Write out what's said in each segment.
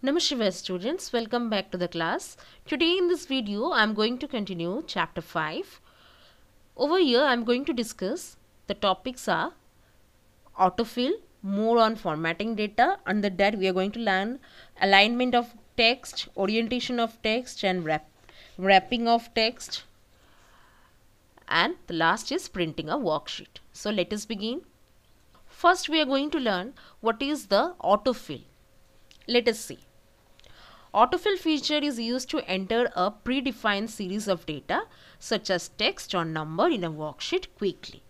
Namaskar students, welcome back to the class. Today in this video, I am going to continue chapter 5. Over here, I am going to discuss the topics are autofill, more on formatting data. Under that, we are going to learn alignment of text, orientation of text and wrap, wrapping of text. And the last is printing a worksheet. So let us begin. First, we are going to learn what is the autofill. Let us see Autofill feature is used to enter a predefined series of data such as text or number in a worksheet quickly.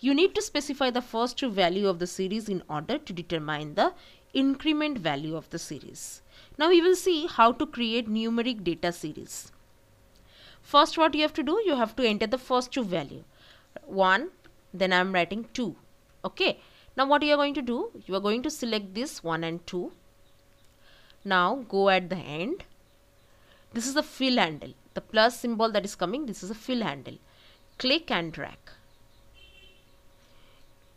You need to specify the first two value of the series in order to determine the increment value of the series. Now we will see how to create numeric data series. First what you have to do, you have to enter the first two value. 1, then I am writing 2. Okay. Now what you are going to do, you are going to select this 1 and 2 now go at the end. This is the fill handle. The plus symbol that is coming, this is a fill handle. Click and drag.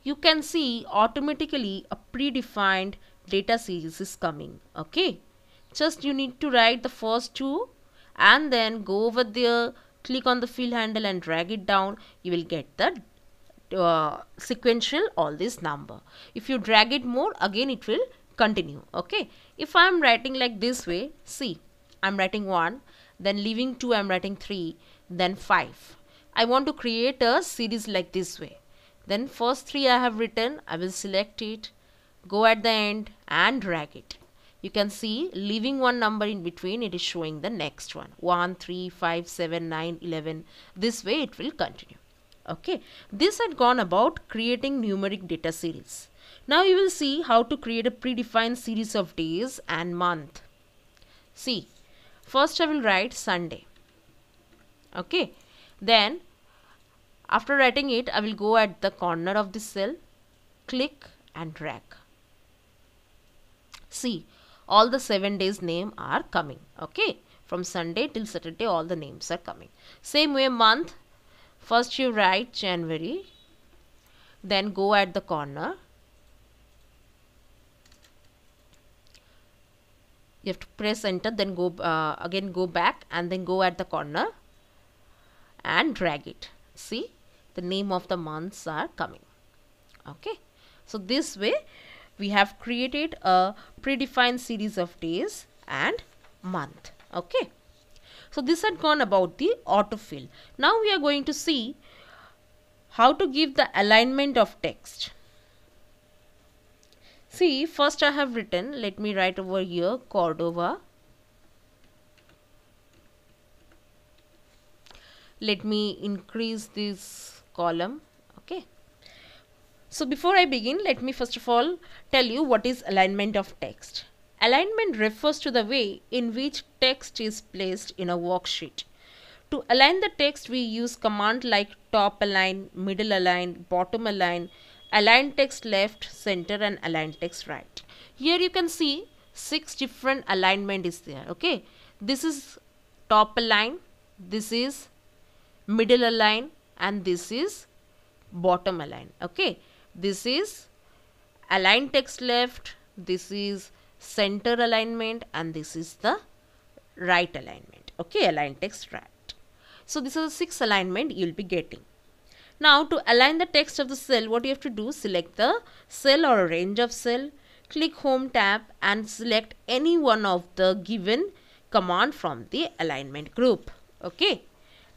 You can see automatically a predefined data series is coming. Okay. Just you need to write the first two and then go over there, click on the fill handle and drag it down. You will get the uh, sequential all this number. If you drag it more, again it will continue. Okay. If I am writing like this way, see, I'm writing 1, then leaving 2, I'm writing 3, then 5. I want to create a series like this way. Then first 3 I have written, I will select it, go at the end and drag it. You can see leaving one number in between, it is showing the next one. 1, 3, 5, 7, 9, 11. This way it will continue okay this had gone about creating numeric data series now you will see how to create a predefined series of days and month see first i will write sunday okay then after writing it i will go at the corner of the cell click and drag see all the seven days name are coming okay from sunday till saturday all the names are coming same way month First you write January, then go at the corner. You have to press enter, then go uh, again go back and then go at the corner and drag it. See the name of the months are coming. Okay. So this way we have created a predefined series of days and month. Okay. So this had gone about the autofill. Now we are going to see how to give the alignment of text. See, first I have written, let me write over here, Cordova. Let me increase this column, okay. So before I begin, let me first of all tell you what is alignment of text. Alignment refers to the way in which text is placed in a worksheet. To align the text, we use commands like top align, middle align, bottom align, align text left, center and align text right. Here you can see six different alignment is there. Okay. This is top align, this is middle align and this is bottom align. Okay. This is align text left, this is center alignment and this is the right alignment okay align text right so this is six alignment you'll be getting now to align the text of the cell what you have to do select the cell or range of cell click home tab and select any one of the given command from the alignment group okay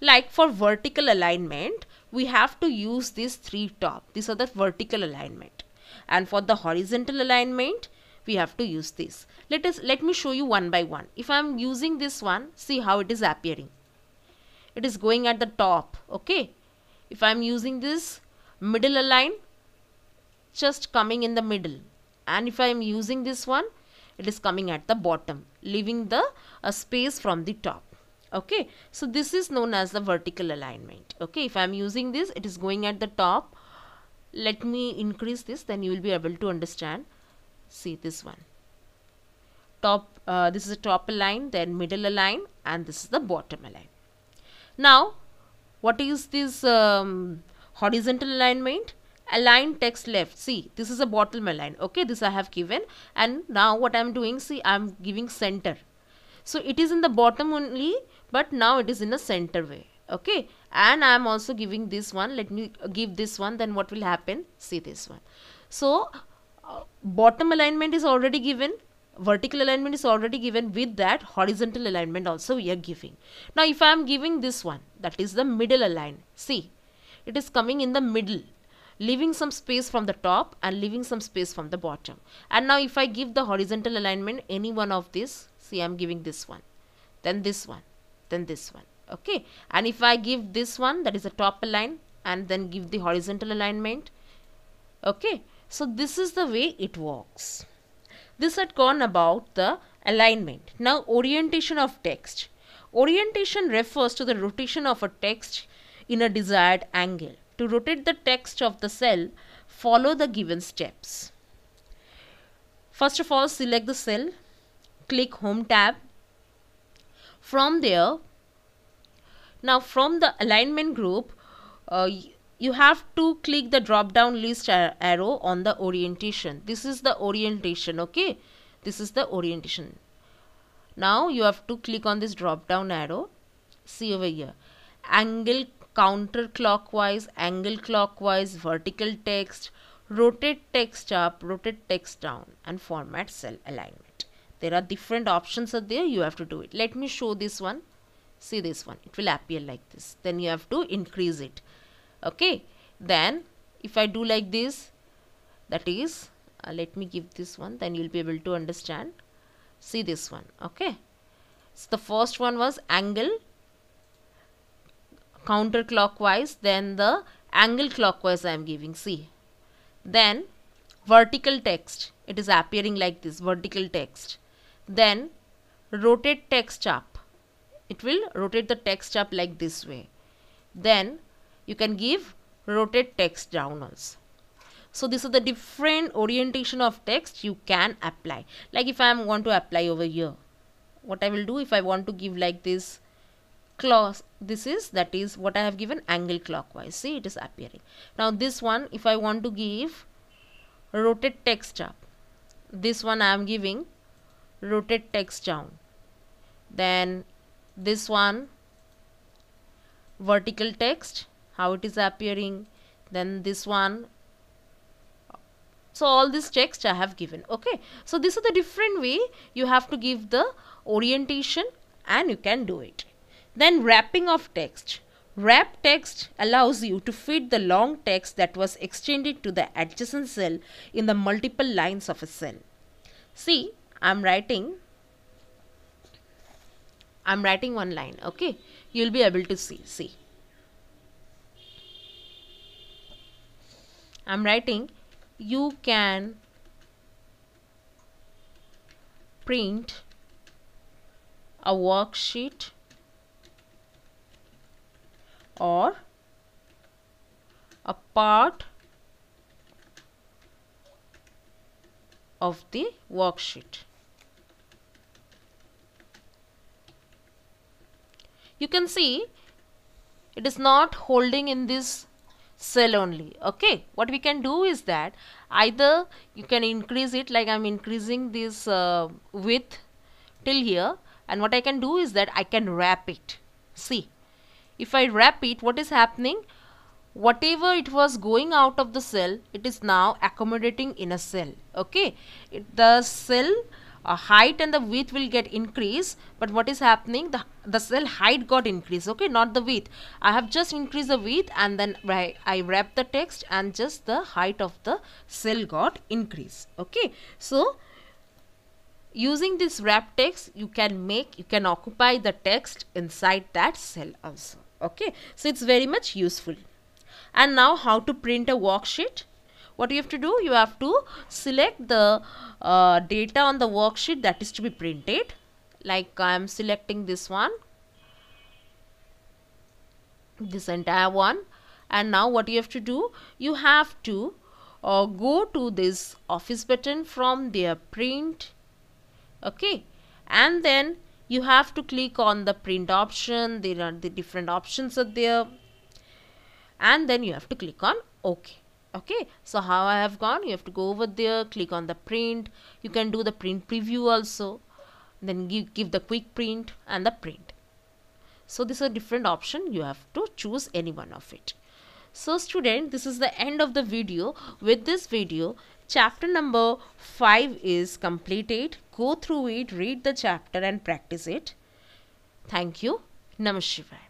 like for vertical alignment we have to use these three top these are the vertical alignment and for the horizontal alignment we have to use this. Let us let me show you one by one. If I am using this one, see how it is appearing. It is going at the top, okay? If I am using this middle align, just coming in the middle. And if I am using this one, it is coming at the bottom, leaving the uh, space from the top okay so this is known as the vertical alignment okay if i'm using this it is going at the top let me increase this then you will be able to understand see this one top uh, this is the top line then middle line and this is the bottom line now what is this um, horizontal alignment align text left see this is a bottom line okay this i have given and now what i'm doing see i'm giving center so it is in the bottom only but now it is in the center way okay and i'm also giving this one let me give this one then what will happen see this one so bottom alignment is already given vertical alignment is already given with that horizontal alignment also we are giving now if i am giving this one that is the middle align see it is coming in the middle leaving some space from the top and leaving some space from the bottom and now if i give the horizontal alignment any one of this see i'm giving this one then this one then this one okay and if i give this one that is the top align and then give the horizontal alignment okay so this is the way it works. This had gone about the alignment. Now orientation of text. Orientation refers to the rotation of a text in a desired angle. To rotate the text of the cell, follow the given steps. First of all, select the cell, click Home tab. From there, now from the alignment group, uh, you have to click the drop down list arrow on the orientation this is the orientation okay this is the orientation now you have to click on this drop down arrow see over here angle counterclockwise angle clockwise vertical text rotate text up rotate text down and format cell alignment there are different options are there you have to do it let me show this one see this one it will appear like this then you have to increase it okay then if I do like this that is uh, let me give this one then you'll be able to understand see this one okay so the first one was angle counterclockwise then the angle clockwise I am giving see then vertical text it is appearing like this vertical text then rotate text up it will rotate the text up like this way then you can give rotate text down also. So these are the different orientation of text you can apply. Like if I am want to apply over here, what I will do if I want to give like this clause, this is that is what I have given angle clockwise. See it is appearing. Now this one if I want to give rotate text up, this one I am giving rotate text down. Then this one vertical text how it is appearing then this one so all this text I have given okay so this is the different way you have to give the orientation and you can do it then wrapping of text Wrap text allows you to fit the long text that was extended to the adjacent cell in the multiple lines of a cell. See, I am writing, I am writing one line, okay? You will be able to see, see. I'm writing you can print a worksheet or a part of the worksheet. You can see it is not holding in this cell only okay what we can do is that either you can increase it like I'm increasing this uh, width till here and what I can do is that I can wrap it see if I wrap it what is happening whatever it was going out of the cell it is now accommodating in a cell okay it, the cell uh, height and the width will get increased but what is happening the, the cell height got increased okay not the width I have just increased the width and then I, I wrap the text and just the height of the cell got increased okay so using this wrap text you can make you can occupy the text inside that cell also okay so it's very much useful and now how to print a worksheet what you have to do? You have to select the uh, data on the worksheet that is to be printed. Like I am selecting this one, this entire one. And now what you have to do? You have to uh, go to this office button from their print. Okay. And then you have to click on the print option. There are the different options are there. And then you have to click on OK okay so how i have gone you have to go over there click on the print you can do the print preview also then give, give the quick print and the print so this is a different option you have to choose any one of it so student this is the end of the video with this video chapter number 5 is completed go through it read the chapter and practice it thank you namaskar